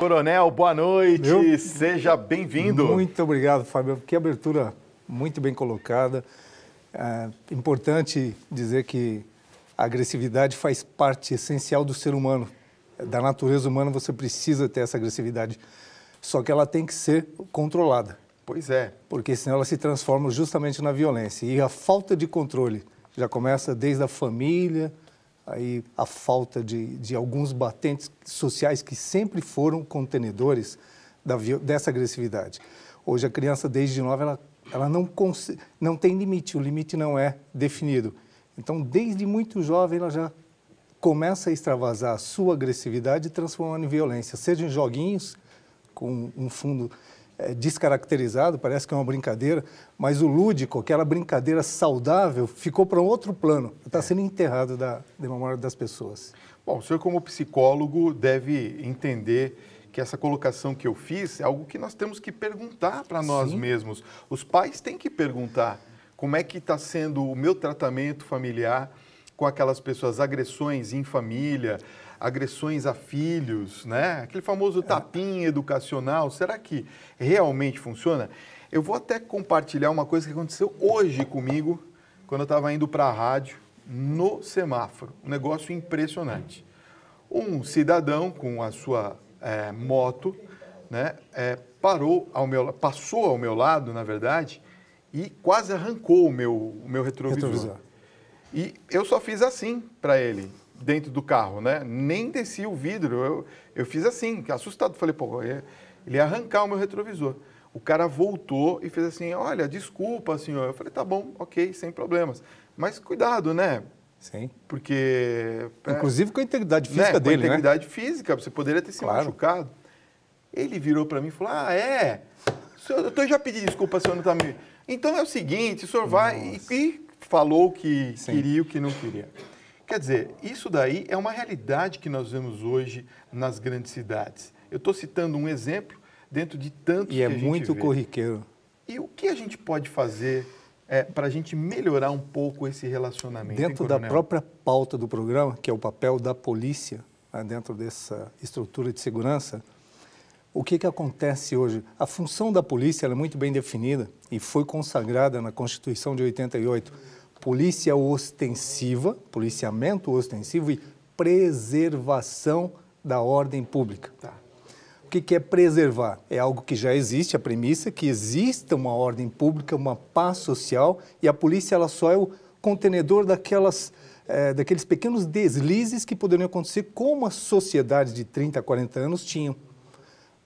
Coronel, boa noite, Meu... seja bem-vindo. Muito obrigado, Fábio. Que abertura muito bem colocada. É importante dizer que a agressividade faz parte essencial do ser humano. Da natureza humana você precisa ter essa agressividade. Só que ela tem que ser controlada. Pois é. Porque senão ela se transforma justamente na violência. E a falta de controle já começa desde a família, aí a falta de, de alguns batentes sociais que sempre foram contenedores da, dessa agressividade. Hoje a criança, desde nova, ela, ela não, não tem limite, o limite não é definido. Então, desde muito jovem, ela já começa a extravasar a sua agressividade transformando em violência, seja em joguinhos, com um fundo é, descaracterizado, parece que é uma brincadeira, mas o lúdico, aquela brincadeira saudável, ficou para um outro plano, está é. sendo enterrado da, da memória das pessoas. Bom, o senhor, como psicólogo, deve entender que essa colocação que eu fiz é algo que nós temos que perguntar para nós Sim. mesmos. Os pais têm que perguntar como é que está sendo o meu tratamento familiar com aquelas pessoas, agressões em família, agressões a filhos, né? Aquele famoso é. tapinha educacional, será que realmente funciona? Eu vou até compartilhar uma coisa que aconteceu hoje comigo, quando eu estava indo para a rádio, no semáforo. Um negócio impressionante. Um cidadão com a sua é, moto, né, é, parou ao meu, passou ao meu lado, na verdade, e quase arrancou o meu, o meu retrovisor. retrovisor. E eu só fiz assim para ele dentro do carro, né? Nem desci o vidro. Eu, eu fiz assim, assustado. Falei, pô, é, ele ia, arrancar o meu retrovisor. O cara voltou e fez assim: olha, desculpa, senhor. Eu falei, tá bom, ok, sem problemas. Mas cuidado, né? Sim. Porque. É, Inclusive com a integridade né, física né? dele. Com a né? integridade né? física, você poderia ter se claro. machucado. Ele virou para mim e falou: ah, é. eu já pedi desculpa, senhor não está me. Então é o seguinte, o senhor vai. E, e, falou que Sim. queria o que não queria. Quer dizer, isso daí é uma realidade que nós vemos hoje nas grandes cidades. Eu estou citando um exemplo dentro de tantos e é que é a gente muito vê. corriqueiro. E o que a gente pode fazer é, para a gente melhorar um pouco esse relacionamento? Dentro hein, da própria pauta do programa, que é o papel da polícia né, dentro dessa estrutura de segurança, o que, que acontece hoje? A função da polícia é muito bem definida e foi consagrada na Constituição de 88 polícia ostensiva, policiamento ostensivo e preservação da ordem pública. Tá. O que, é preservar? É algo que já existe, a premissa é que exista uma ordem pública, uma paz social e a polícia ela só é o contenedor daquelas, é, daqueles pequenos deslizes que poderiam acontecer como as sociedades de 30, 40 anos tinham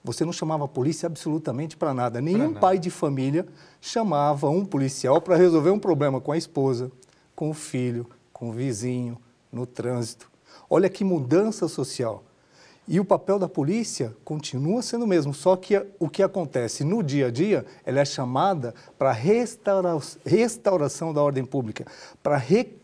você não chamava a polícia absolutamente para nada. Nenhum nada. pai de família chamava um policial para resolver um problema com a esposa, com o filho, com o vizinho, no trânsito. Olha que mudança social. E o papel da polícia continua sendo o mesmo, só que o que acontece no dia a dia, ela é chamada para restaura restauração da ordem pública, para re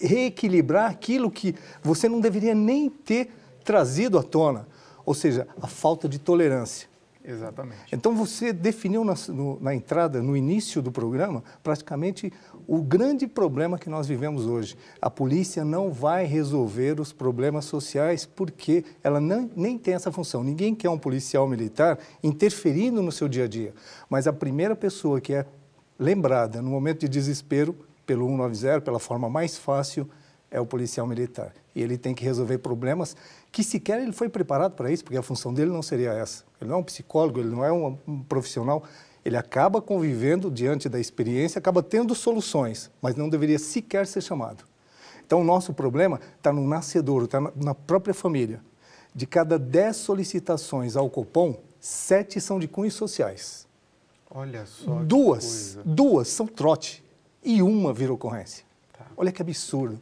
reequilibrar aquilo que você não deveria nem ter trazido à tona ou seja, a falta de tolerância. Exatamente. Então você definiu na, no, na, entrada, no início do programa, praticamente o grande problema que nós vivemos hoje. A polícia não vai resolver os problemas sociais porque ela não, nem tem essa função. Ninguém quer um policial militar interferindo no seu dia a dia. Mas a primeira pessoa que é lembrada no momento de desespero pelo 190, pela forma mais fácil, é o policial militar e ele tem que resolver problemas que sequer ele foi preparado para isso, porque a função dele não seria essa. Ele não é um psicólogo, ele não é um, profissional. Ele acaba convivendo diante da experiência, acaba tendo soluções, mas não deveria sequer ser chamado. Então, o nosso problema está no nascedor, está na, própria família. De cada dez solicitações ao Copom, sete são de cunhos sociais. Olha só. Duas, duas são trote e uma virou ocorrência. Tá. Olha que absurdo.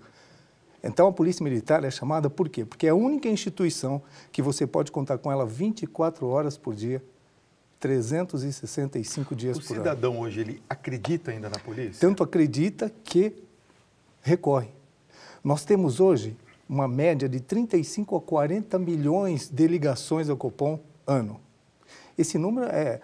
Então a Polícia Militar é chamada por quê? Porque é a única instituição que você pode contar com ela 24 horas por dia, 365 dias o por ano. O cidadão hoje ele acredita ainda na polícia? Tanto acredita que recorre. Nós temos hoje uma média de 35 a 40 milhões de ligações ao Copom ano. Esse número é,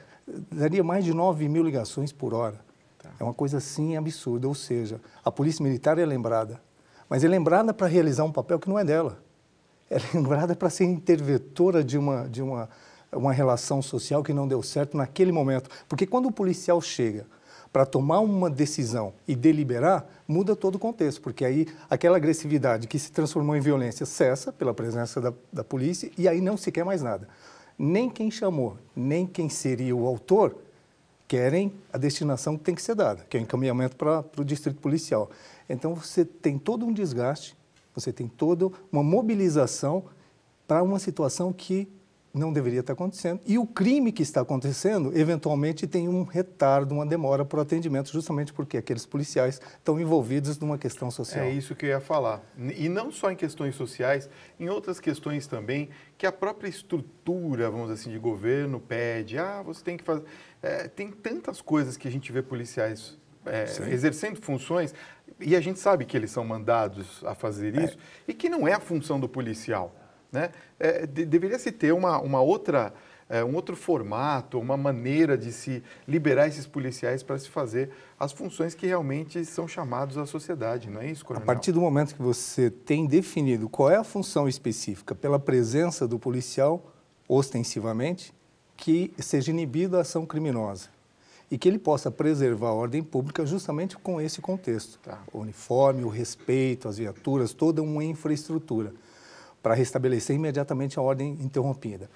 daria mais de 9 mil ligações por hora. Tá. É uma coisa assim absurda. Ou seja, a Polícia Militar é lembrada mas é lembrada para realizar um papel que não é dela. É lembrada para ser interventora de uma, de uma, uma relação social que não deu certo naquele momento. Porque quando o policial chega para tomar uma decisão e deliberar, muda todo o contexto, porque aí aquela agressividade que se transformou em violência cessa pela presença da, da polícia e aí não se quer mais nada. Nem quem chamou, nem quem seria o autor querem a destinação que tem que ser dada, que é o encaminhamento para o distrito policial. Então você tem todo um desgaste, você tem toda uma mobilização para uma situação que não deveria estar acontecendo. E o crime que está acontecendo, eventualmente, tem um retardo, uma demora para o atendimento, justamente porque aqueles policiais estão envolvidos numa questão social. É isso que eu ia falar. E não só em questões sociais, em outras questões também, que a própria estrutura, vamos assim, de governo pede. Ah, você tem que fazer. É, tem tantas coisas que a gente vê policiais é, exercendo funções, e a gente sabe que eles são mandados a fazer é. isso, é. e que não é a função do policial. Né? É, de, deveria se ter uma, uma outra, é, um outro formato, uma maneira de se liberar esses policiais para se fazer as funções que realmente são chamados à sociedade, não é isso, Coronel? A partir do momento que você tem definido qual é a função específica pela presença do policial, ostensivamente, que seja inibida a ação criminosa e que ele possa preservar a ordem pública justamente com esse contexto. Tá. O uniforme, o respeito, as viaturas, toda uma infraestrutura para restabelecer imediatamente a ordem interrompida.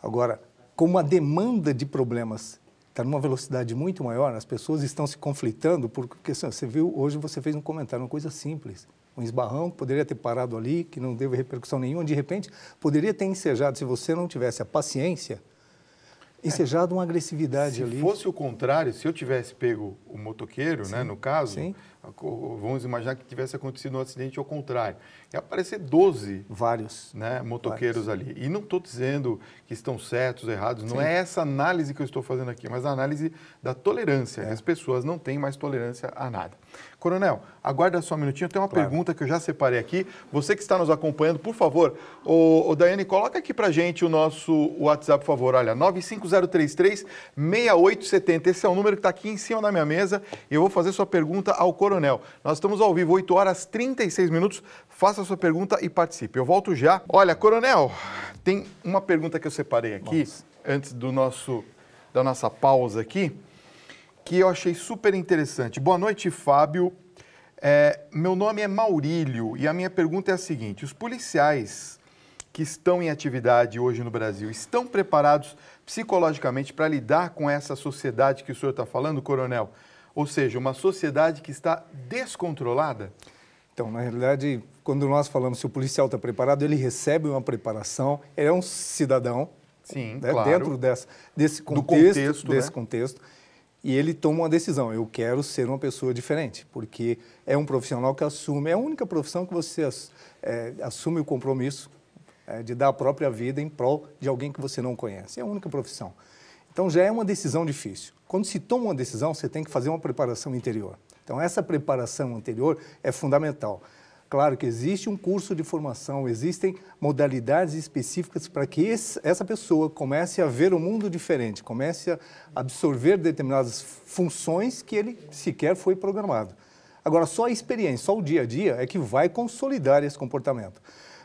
Agora, como a demanda de problemas está numa velocidade muito maior, as pessoas estão se conflitando, porque questão. Assim, você viu, hoje você fez um comentário, uma coisa simples, um esbarrão poderia ter parado ali, que não teve repercussão nenhuma, de repente poderia ter ensejado, se você não tivesse a paciência, é. ensejado uma agressividade se ali. Se fosse o contrário, se eu tivesse pego o motoqueiro, né, sim, né, no caso, sim. Vamos imaginar que tivesse acontecido um acidente ao contrário. E aparecer 12 Vários. Né, motoqueiros Vários. ali. E não estou dizendo que estão certos, errados, não Sim. é essa análise que eu estou fazendo aqui, mas a análise da tolerância. É. As pessoas não têm mais tolerância a nada. Coronel, aguarda só um minutinho, tem uma claro. pergunta que eu já separei aqui. Você que está nos acompanhando, por favor, o, o Daiane, coloca aqui para gente o nosso WhatsApp, por favor. Olha, 95033-6870. Esse é o número que está aqui em cima da minha mesa. Eu vou fazer sua pergunta ao Coronel coronel. Nós estamos ao vivo, 8 horas 36 minutos. Faça a sua pergunta e participe. Eu volto já. Olha, coronel, tem uma pergunta que eu separei aqui, Nossa. antes do nosso da nossa pausa aqui, que eu achei super interessante. Boa noite, Fábio. É, meu nome é Maurílio e a minha pergunta é a seguinte: os policiais que estão em atividade hoje no Brasil estão preparados psicologicamente para lidar com essa sociedade que o senhor está falando, coronel? Ou seja, uma sociedade que está descontrolada? Então, na realidade, quando nós falamos se o policial está preparado, ele recebe uma preparação, ele é um cidadão. Sim, né? claro. Dentro dessa, desse contexto, contexto desse né? contexto, e ele toma uma decisão, eu quero ser uma pessoa diferente, porque é um profissional que assume, é a única profissão que você é, assume o compromisso é, de dar a própria vida em prol de alguém que você não conhece, é a única profissão. Então já é uma decisão difícil. Quando se toma uma decisão, você tem que fazer uma preparação interior. Então essa preparação anterior é fundamental. Claro que existe um curso de formação, existem modalidades específicas para que esse, essa pessoa comece a ver o um mundo diferente, comece a absorver determinadas funções que ele sequer foi programado. Agora, só a experiência, só o dia a dia é que vai consolidar esse comportamento.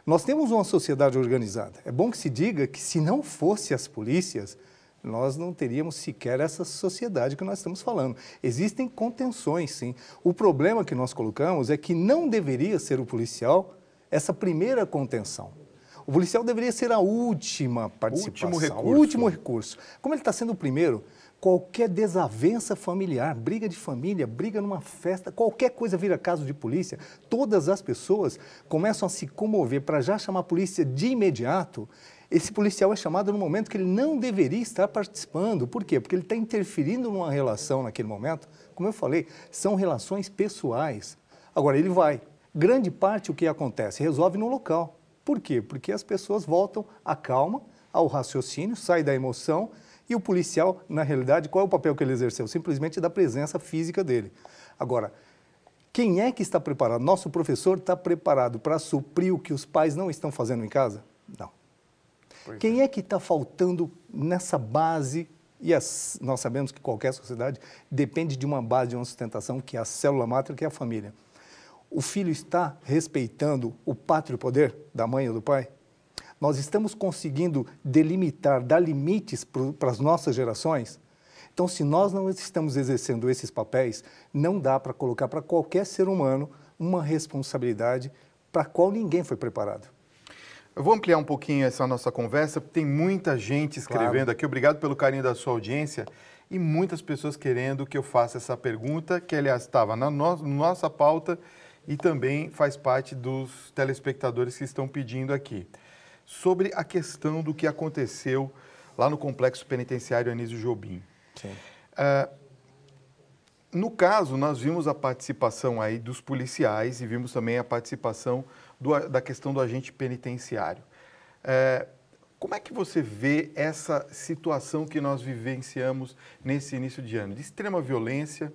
Nós temos uma sociedade organizada. É bom que se diga que se não fosse as polícias, nós não teríamos sequer essa sociedade que nós estamos falando. Existem contenções, sim. O problema que nós colocamos é que não deveria ser o policial essa primeira contenção. O policial deveria ser a última participação, último recurso. o último recurso. Como ele está sendo o primeiro, qualquer desavença familiar, briga de família, briga numa festa, qualquer coisa vira caso de polícia, todas as pessoas começam a se comover para já chamar a polícia de imediato esse policial é chamado no momento que ele não deveria estar participando. Por quê? Porque ele está interferindo numa relação naquele momento. Como eu falei, são relações pessoais. Agora, ele vai. Grande parte o que acontece resolve no local. Por quê? Porque as pessoas voltam à calma, ao raciocínio, sai da emoção e o policial, na realidade, qual é o papel que ele exerceu? Simplesmente da presença física dele. Agora, quem é que está preparado? Nosso professor está preparado para suprir o que os pais não estão fazendo em casa? Não. Quem é, é que está faltando nessa base? E as, nós sabemos que qualquer sociedade depende de uma base, de uma sustentação, que é a célula mátrica, que é a família. O filho está respeitando o pátrio poder da mãe ou do pai? Nós estamos conseguindo delimitar, dar limites para as nossas gerações? Então, se nós não estamos exercendo esses papéis, não dá para colocar para qualquer ser humano uma responsabilidade para a qual ninguém foi preparado. Eu vou ampliar um pouquinho essa nossa conversa, porque tem muita gente escrevendo claro. aqui. Obrigado pelo carinho da sua audiência e muitas pessoas querendo que eu faça essa pergunta, que aliás estava na no nossa pauta e também faz parte dos telespectadores que estão pedindo aqui. Sobre a questão do que aconteceu lá no complexo penitenciário Anísio Jobim. Sim. Uh, no caso, nós vimos a participação aí dos policiais e vimos também a participação do, da questão do agente penitenciário. É, como é que você vê essa situação que nós vivenciamos nesse início de ano? De extrema violência,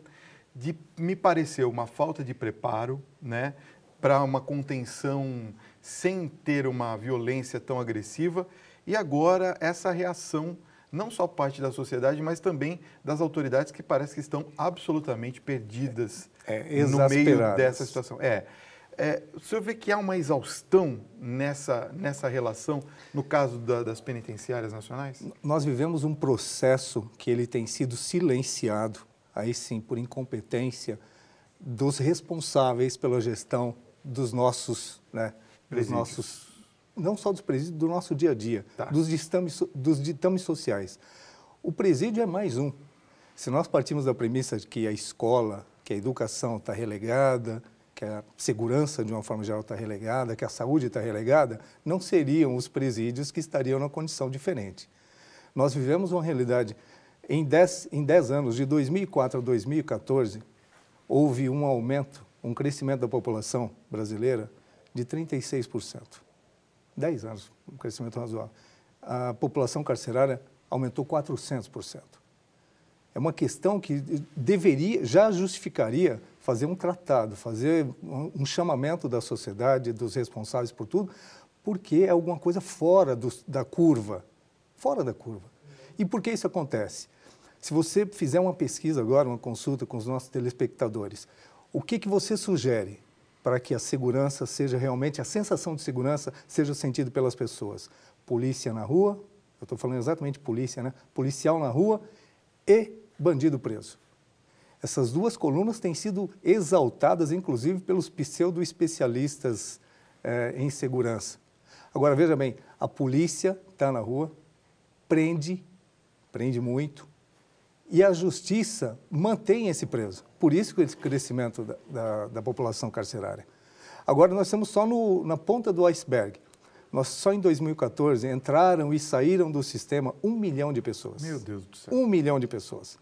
de, me pareceu, uma falta de preparo né, para uma contenção sem ter uma violência tão agressiva, e agora essa reação não só parte da sociedade, mas também das autoridades que parece que estão absolutamente perdidas é, é, no meio dessa situação. É, é, o senhor vê que há uma exaustão nessa, nessa relação, no caso da, das penitenciárias nacionais? Nós vivemos um processo que ele tem sido silenciado, aí sim, por incompetência dos responsáveis pela gestão dos nossos, né, dos nossos não só dos presídios, do nosso dia a dia, tá. dos, ditames, dos ditames sociais. O presídio é mais um. Se nós partimos da premissa de que a escola, que a educação está relegada, que a segurança, de uma forma geral, está relegada, que a saúde está relegada, não seriam os presídios que estariam numa condição diferente. Nós vivemos uma realidade. Em 10, em anos, de 2004 a 2014, houve um aumento, um crescimento da população brasileira de 36%. 10 anos, um crescimento razoável. A população carcerária aumentou 400%. É uma questão que deveria, já justificaria fazer um tratado, fazer um chamamento da sociedade, dos responsáveis por tudo, porque é alguma coisa fora do, da curva. Fora da curva. E por que isso acontece? Se você fizer uma pesquisa agora, uma consulta com os nossos telespectadores, o que, que você sugere para que a segurança seja realmente, a sensação de segurança seja sentida pelas pessoas? Polícia na rua, eu estou falando exatamente polícia, né? Policial na rua e bandido preso. Essas duas colunas têm sido exaltadas, inclusive, pelos pseudo-especialistas eh, em segurança. Agora, veja bem, a polícia está na rua, prende, prende muito, e a justiça mantém esse preso. Por isso esse crescimento da, da, da população carcerária. Agora, nós estamos só no, na ponta do iceberg. Nós só em 2014 entraram e saíram do sistema um milhão de pessoas. Meu Deus do céu. Um milhão de pessoas.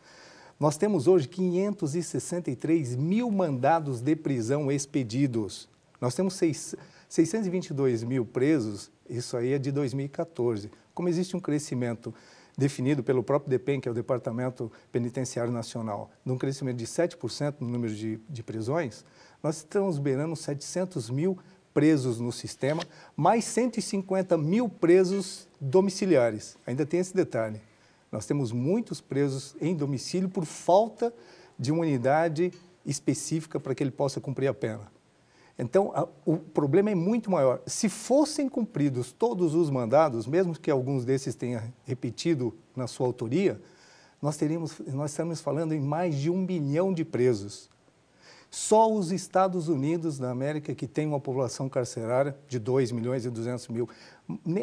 Nós temos hoje 563 mil mandados de prisão expedidos. Nós temos 6, 622 mil presos, isso aí é de 2014. Como existe um crescimento definido pelo próprio DEPEN, que é o Departamento Penitenciário Nacional, de um crescimento de 7% no número de, de prisões, nós estamos beirando 700 mil presos no sistema, mais 150 mil presos domiciliares. Ainda tem esse detalhe. Nós temos muitos presos em domicílio por falta de uma unidade específica para que ele possa cumprir a pena. Então, a, o problema é muito maior. Se fossem cumpridos todos os mandados, mesmo que alguns desses tenha repetido na sua autoria, nós teríamos, nós estamos falando em mais de um bilhão de presos. Só os Estados Unidos da América, que tem uma população carcerária de 2 milhões e 200 mil.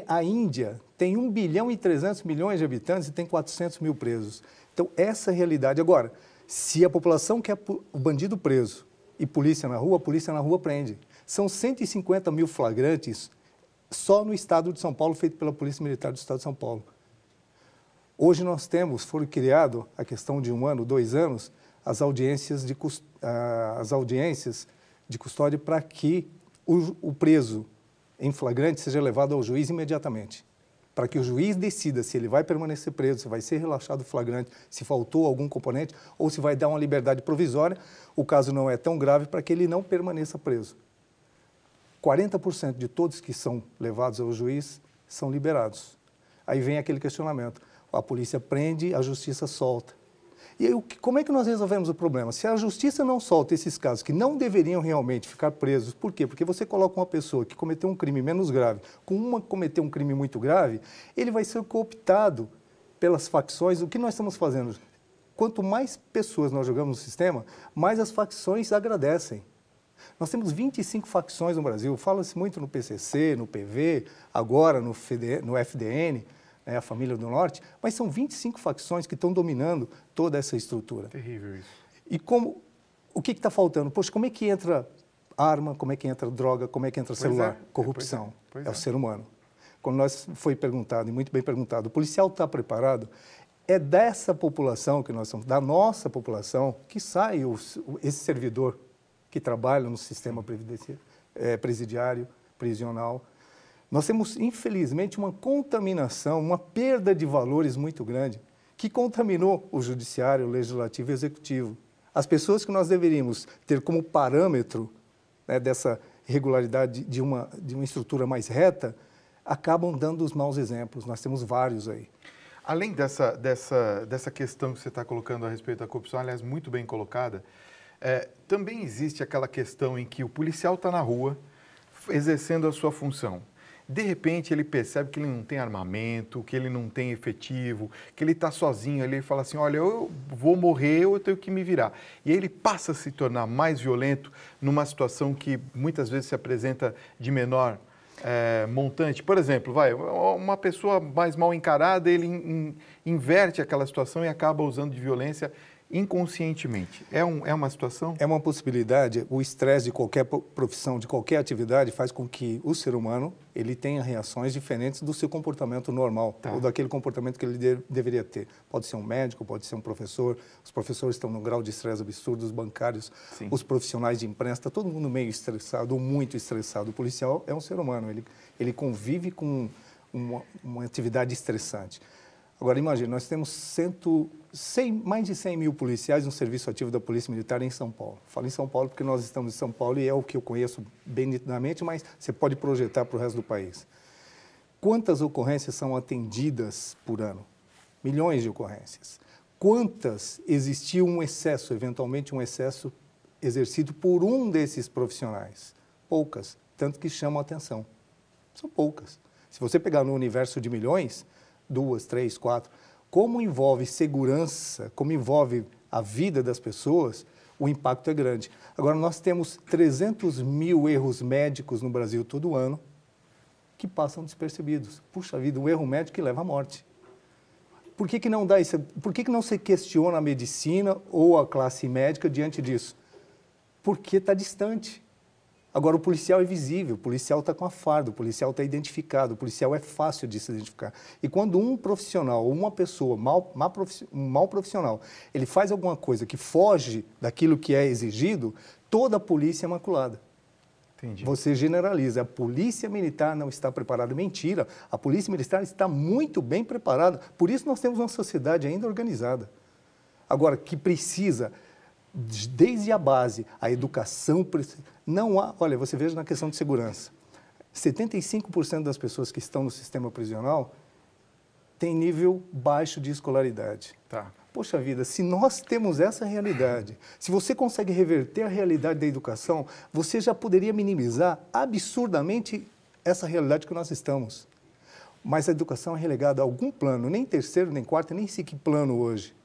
A Índia tem 1 bilhão e 300 milhões de habitantes e tem 400 mil presos. Então, essa é a realidade. Agora, se a população quer o bandido preso e polícia na rua, a polícia na rua prende. São 150 mil flagrantes só no estado de São Paulo, feito pela Polícia Militar do Estado de São Paulo. Hoje nós temos, foi criado, a questão de um ano, dois anos, as audiências de, as audiências de custódia para que o, o preso em flagrante seja levado ao juiz imediatamente para que o juiz decida se ele vai permanecer preso, se vai ser relaxado flagrante, se faltou algum componente ou se vai dar uma liberdade provisória. O caso não é tão grave para que ele não permaneça preso. 40% de todos que são levados ao juiz são liberados. Aí vem aquele questionamento: a polícia prende, a justiça solta. E aí, como é que nós resolvemos o problema? Se a justiça não solta esses casos que não deveriam realmente ficar presos, por quê? Porque você coloca uma pessoa que cometeu um crime menos grave com uma que cometeu um crime muito grave, ele vai ser cooptado pelas facções. O que nós estamos fazendo? Quanto mais pessoas nós jogamos no sistema, mais as facções agradecem. Nós temos 25 facções no Brasil, fala-se muito no PCC, no PV, agora no, FDN né, a família do Norte, mas são 25 facções que estão dominando toda essa estrutura. Terrível isso. E como, o que está faltando? Poxa, como é que entra arma, como é que entra droga, como é que entra pois celular? É. Corrupção. é. Pois é. é o ser humano. Quando nós foi perguntado, e muito bem perguntado, o policial está preparado? É dessa população que nós somos, da nossa população, que sai o, esse servidor que trabalha no sistema é, presidiário, prisional, nós temos, infelizmente, uma contaminação, uma perda de valores muito grande, que contaminou o judiciário, o legislativo e o executivo. As pessoas que nós deveríamos ter como parâmetro né, dessa regularidade de uma, de uma estrutura mais reta, acabam dando os maus exemplos. Nós temos vários aí. Além dessa, dessa, dessa questão que você está colocando a respeito da corrupção, aliás, muito bem colocada, é, também existe aquela questão em que o policial está na rua exercendo a sua função de repente ele percebe que ele não tem armamento, que ele não tem efetivo, que ele está sozinho, ele fala assim, olha, eu vou morrer ou eu tenho que me virar. E aí ele passa a se tornar mais violento numa situação que muitas vezes se apresenta de menor é, montante. Por exemplo, vai uma pessoa mais mal encarada, ele in, in, inverte aquela situação e acaba usando de violência inconscientemente. É, um, é uma situação? É uma possibilidade. O estresse de qualquer profissão, de qualquer atividade, faz com que o ser humano ele tenha reações diferentes do seu comportamento normal tá. ou daquele comportamento que ele de, deveria ter. Pode ser um médico, pode ser um professor. Os professores estão num grau de estresse absurdo, os bancários, Sim. os profissionais de imprensa, tá todo mundo meio estressado ou muito estressado. O policial é um ser humano, ele, ele convive com uma, uma atividade estressante. Agora, imagine, nós temos cento, mais de 100 mil policiais no serviço ativo da Polícia Militar em São Paulo. Falo em São Paulo porque nós estamos em São Paulo e é o que eu conheço bem nitidamente, mas você pode projetar para o resto do país. Quantas ocorrências são atendidas por ano? Milhões de ocorrências. Quantas existiu um excesso, eventualmente um excesso exercido por um desses profissionais? Poucas, tanto que chamam a atenção. São poucas. Se você pegar no universo de milhões, duas, três, quatro, como envolve segurança, como envolve a vida das pessoas, o impacto é grande. Agora, nós temos 300 mil erros médicos no Brasil todo ano que passam despercebidos. Puxa vida, um erro médico que leva à morte. Por que, que não dá isso? Por que, que não se questiona a medicina ou a classe médica diante disso? Porque está distante. Agora, o policial é visível, o policial está com a farda, o policial está identificado, o policial é fácil de se identificar. E quando um profissional ou uma pessoa, mal, mal profissional, um mal profissional, ele faz alguma coisa que foge daquilo que é exigido, toda a polícia é maculada. Entendi. Você generaliza. A polícia militar não está preparada. Mentira. A polícia militar está muito bem preparada. Por isso nós temos uma sociedade ainda organizada. Agora, que precisa desde a base, a educação. Não há. Olha, você veja na questão de segurança: 75% das pessoas que estão no sistema prisional têm nível baixo de escolaridade. Tá. Poxa vida, se nós temos essa realidade, se você consegue reverter a realidade da educação, você já poderia minimizar absurdamente essa realidade que nós estamos. Mas a educação é relegada a algum plano, nem terceiro, nem quarto, nem sequer plano hoje.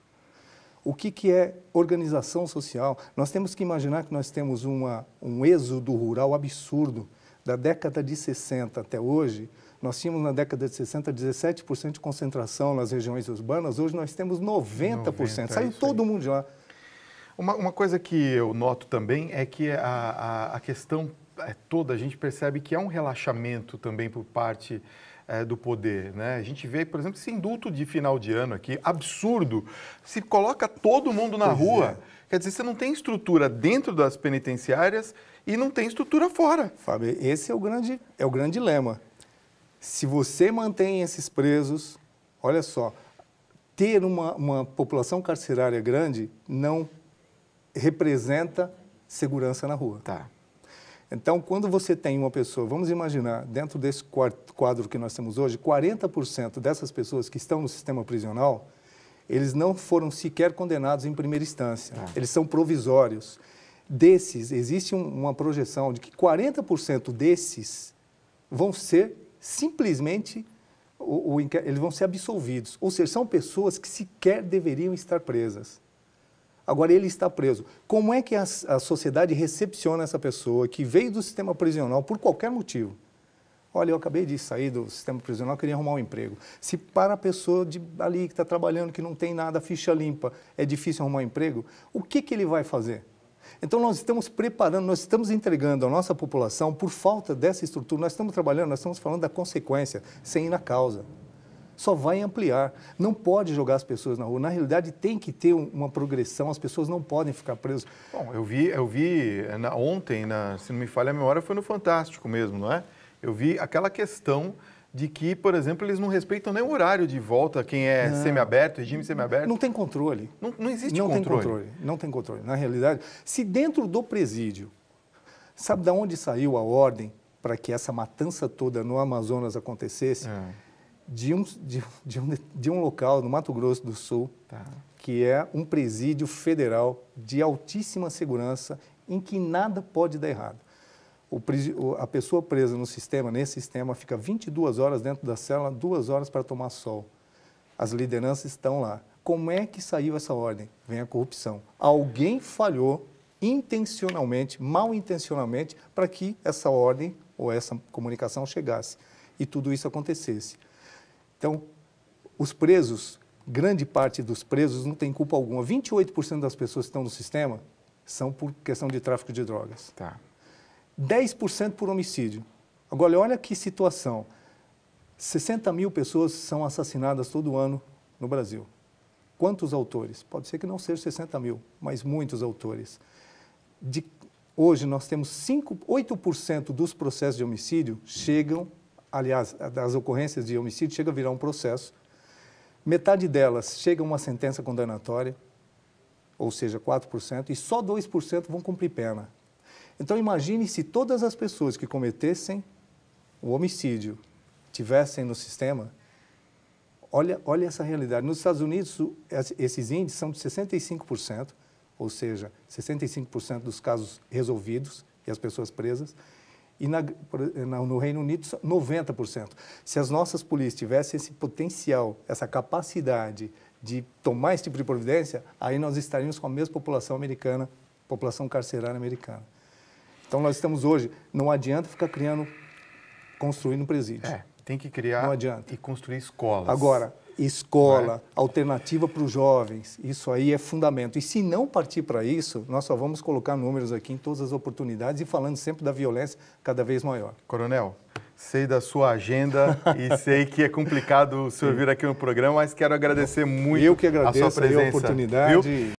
O que, que é organização social? Nós temos que imaginar que nós temos uma, um êxodo rural absurdo. Da década de 60 até hoje, nós tínhamos na década de 60 17% de concentração nas regiões urbanas, hoje nós temos 90%. 90 é Saiu é todo aí. mundo de lá. Uma, uma, coisa que eu noto também é que a, a, a questão é, toda, a gente percebe que há é um relaxamento também por parte é, do poder. Né? A gente vê, por exemplo, esse indulto de final de ano aqui, absurdo. Se coloca todo mundo na pois rua. É. Quer dizer, você não tem estrutura dentro das penitenciárias e não tem estrutura fora. Fábio, esse é o grande, é o grande dilema. Se você mantém esses presos, olha só, ter uma, uma população carcerária grande não representa segurança na rua. Tá. Então, quando você tem uma pessoa, vamos imaginar, dentro desse quadro que nós temos hoje, 40% dessas pessoas que estão no sistema prisional, eles não foram sequer condenados em primeira instância. É. Eles são provisórios. Desses, existe um, uma projeção de que 40% desses vão ser simplesmente o, o, eles vão ser absolvidos. Ou seja, são pessoas que sequer deveriam estar presas. Agora ele está preso. Como é que a, a sociedade recepciona essa pessoa que veio do sistema prisional por qualquer motivo? Olha, eu acabei de sair do sistema prisional, queria arrumar um emprego. Se para a pessoa de, ali que está trabalhando, que não tem nada, ficha limpa, é difícil arrumar um emprego, o que, que ele vai fazer? Então, nós estamos preparando, nós estamos entregando à nossa população, por falta dessa estrutura, nós estamos trabalhando, nós estamos falando da consequência, sem ir na causa só vai ampliar. Não pode jogar as pessoas na rua. Na realidade, tem que ter uma progressão, as pessoas não podem ficar presas. Bom, eu vi, eu vi eh, na, ontem, na, se não me falha a memória, foi no Fantástico mesmo, não é? Eu vi aquela questão de que, por exemplo, eles não respeitam nem o horário de volta, quem é não. semiaberto, regime semiaberto. Não tem controle. Não, não existe não controle. Tem controle. Não tem controle. Na realidade, se dentro do presídio, sabe de onde saiu a ordem para que essa matança toda no Amazonas acontecesse? É de um, de, de, um, de um local no Mato Grosso do Sul, tá. que é um presídio federal de altíssima segurança, em que nada pode dar errado. O, a pessoa presa no sistema, nesse sistema, fica 22 horas dentro da cela, duas horas para tomar sol. As lideranças estão lá. Como é que saiu essa ordem? Vem a corrupção. Alguém falhou intencionalmente, mal intencionalmente, para que essa ordem ou essa comunicação chegasse e tudo isso acontecesse. Então, os presos, grande parte dos presos não tem culpa alguma. 28% das pessoas que estão no sistema são por questão de tráfico de drogas. Tá. 10% por homicídio. Agora, olha que situação. 60 mil pessoas são assassinadas todo ano no Brasil. Quantos autores? Pode ser que não seja 60 mil, mas muitos autores. De, hoje, nós temos 5, 8% dos processos de homicídio chegam aliás, das ocorrências de homicídio chega a virar um processo. Metade delas chega a uma sentença condenatória, ou seja, 4%, e só 2% vão cumprir pena. Então imagine se todas as pessoas que cometessem o homicídio tivessem no sistema, olha, olha essa realidade. Nos Estados Unidos, esses índices são de 65%, ou seja, 65% dos casos resolvidos e as pessoas presas e na, no Reino Unido 90%. Se as nossas polícias tivessem esse potencial, essa capacidade de tomar esse tipo de providência, aí nós estaríamos com a mesma população americana, população carcerária americana. Então nós estamos hoje, não adianta ficar criando, construindo presídios. presídio. É, tem que criar não adianta. e construir escolas. Agora, escola, é? alternativa para os jovens. Isso aí é fundamento. E se não partir para isso, nós só vamos colocar números aqui em todas as oportunidades e falando sempre da violência cada vez maior. Coronel, sei da sua agenda e sei que é complicado o senhor vir aqui no programa, mas quero agradecer muito Eu que agradeço a sua presença. A oportunidade. Viu?